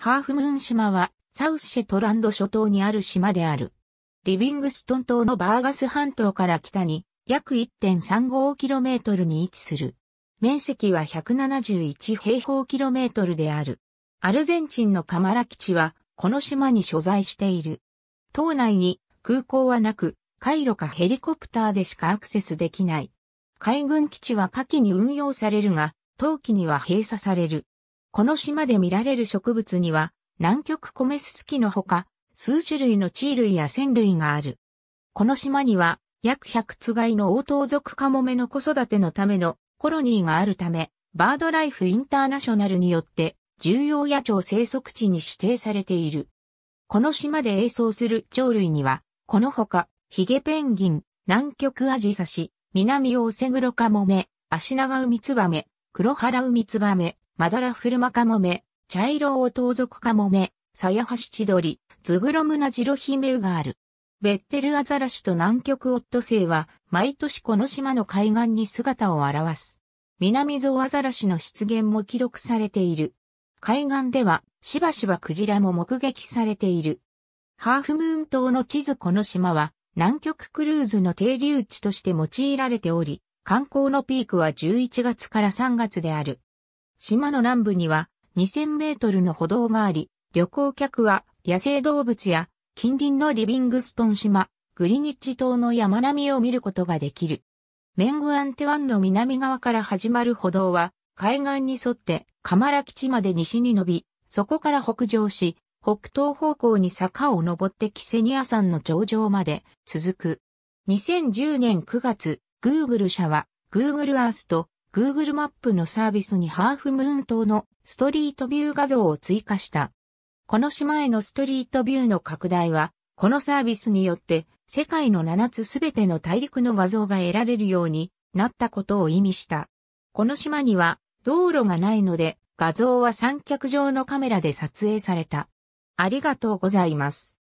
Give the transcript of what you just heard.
ハーフムーン島は、サウスシェトランド諸島にある島である。リビングストン島のバーガス半島から北に、約 1.35km に位置する。面積は171平方キロメートルである。アルゼンチンのカマラ基地は、この島に所在している。島内に空港はなく、回路かヘリコプターでしかアクセスできない。海軍基地は夏季に運用されるが、冬季には閉鎖される。この島で見られる植物には、南極コメススキのほか、数種類の地類や線類がある。この島には、約100つがいの応答族カモメの子育てのためのコロニーがあるため、バードライフインターナショナルによって重要野鳥生息地に指定されている。この島で営巣する鳥類には、このほか、ヒゲペンギン、南極アジサシ、南オオセグロカモメ、アシナガウミツバメ、黒原ウミツバメ、マドラフルマカモメ、茶色を盗賊カモメ、サヤハシチドリ、ズグロムナジロヒメウガール。ベッテルアザラシと南極オットセイは、毎年この島の海岸に姿を現す。南ゾウアザラシの出現も記録されている。海岸では、しばしばクジラも目撃されている。ハーフムーン島の地図この島は、南極クルーズの停留地として用いられており、観光のピークは11月から3月である。島の南部には2000メートルの歩道があり、旅行客は野生動物や近隣のリビングストン島、グリニッジ島の山並みを見ることができる。メングアンテワンの南側から始まる歩道は、海岸に沿ってカマラ基地まで西に伸び、そこから北上し、北東方向に坂を登ってキセニア山の頂上まで続く。2010年9月、Google 社は Google Earth と Google マップのサービスにハーフムーン島のストリートビュー画像を追加した。この島へのストリートビューの拡大は、このサービスによって世界の7つすべての大陸の画像が得られるようになったことを意味した。この島には道路がないので画像は三脚上のカメラで撮影された。ありがとうございます。